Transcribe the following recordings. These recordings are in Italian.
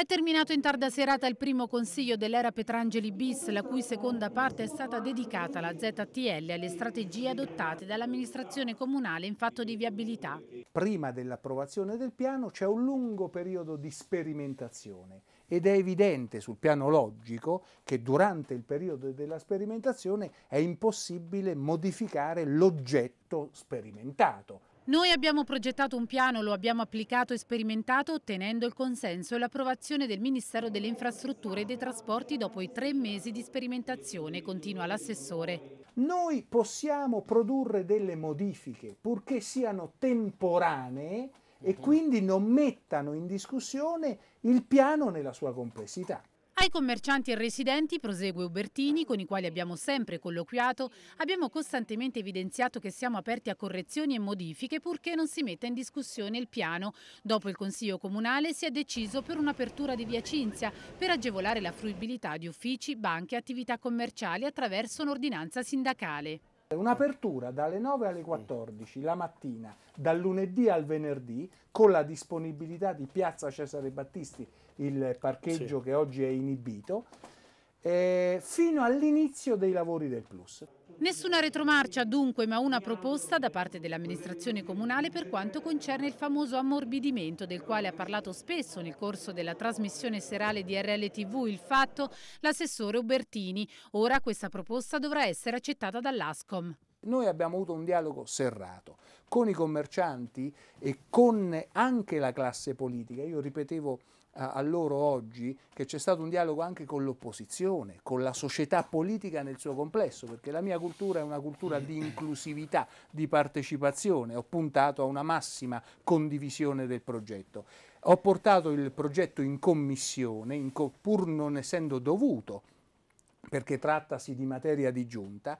È terminato in tarda serata il primo consiglio dell'era Petrangeli bis, la cui seconda parte è stata dedicata alla ZTL e alle strategie adottate dall'amministrazione comunale in fatto di viabilità. Prima dell'approvazione del piano c'è un lungo periodo di sperimentazione ed è evidente sul piano logico che durante il periodo della sperimentazione è impossibile modificare l'oggetto sperimentato. Noi abbiamo progettato un piano, lo abbiamo applicato e sperimentato ottenendo il consenso e l'approvazione del Ministero delle Infrastrutture e dei Trasporti dopo i tre mesi di sperimentazione, continua l'assessore. Noi possiamo produrre delle modifiche purché siano temporanee e mhm. quindi non mettano in discussione il piano nella sua complessità. Ai commercianti e residenti, prosegue Ubertini, con i quali abbiamo sempre colloquiato, abbiamo costantemente evidenziato che siamo aperti a correzioni e modifiche purché non si metta in discussione il piano. Dopo il Consiglio Comunale si è deciso per un'apertura di via Cinzia per agevolare la fruibilità di uffici, banche e attività commerciali attraverso un'ordinanza sindacale. Un'apertura dalle 9 alle 14 la mattina, dal lunedì al venerdì, con la disponibilità di Piazza Cesare Battisti, il parcheggio sì. che oggi è inibito, eh, fino all'inizio dei lavori del Plus. Nessuna retromarcia dunque, ma una proposta da parte dell'amministrazione comunale per quanto concerne il famoso ammorbidimento del quale ha parlato spesso nel corso della trasmissione serale di RLTV il fatto l'assessore Ubertini. Ora questa proposta dovrà essere accettata dall'ASCOM. Noi abbiamo avuto un dialogo serrato con i commercianti e con anche la classe politica. Io ripetevo eh, a loro oggi che c'è stato un dialogo anche con l'opposizione, con la società politica nel suo complesso, perché la mia cultura è una cultura di inclusività, di partecipazione, ho puntato a una massima condivisione del progetto. Ho portato il progetto in commissione, in co pur non essendo dovuto, perché trattasi di materia di giunta,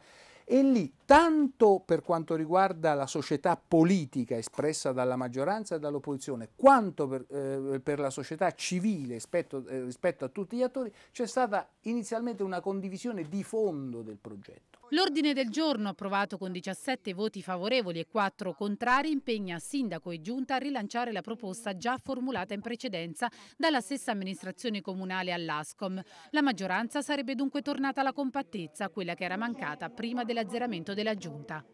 e lì, tanto per quanto riguarda la società politica espressa dalla maggioranza e dall'opposizione, quanto per, eh, per la società civile rispetto, eh, rispetto a tutti gli attori, c'è stata inizialmente una condivisione di fondo del progetto. L'ordine del giorno, approvato con 17 voti favorevoli e 4 contrari, impegna Sindaco e Giunta a rilanciare la proposta già formulata in precedenza dalla stessa amministrazione comunale all'ASCOM. La maggioranza sarebbe dunque tornata alla compattezza, quella che era mancata prima della l'azzeramento della giunta.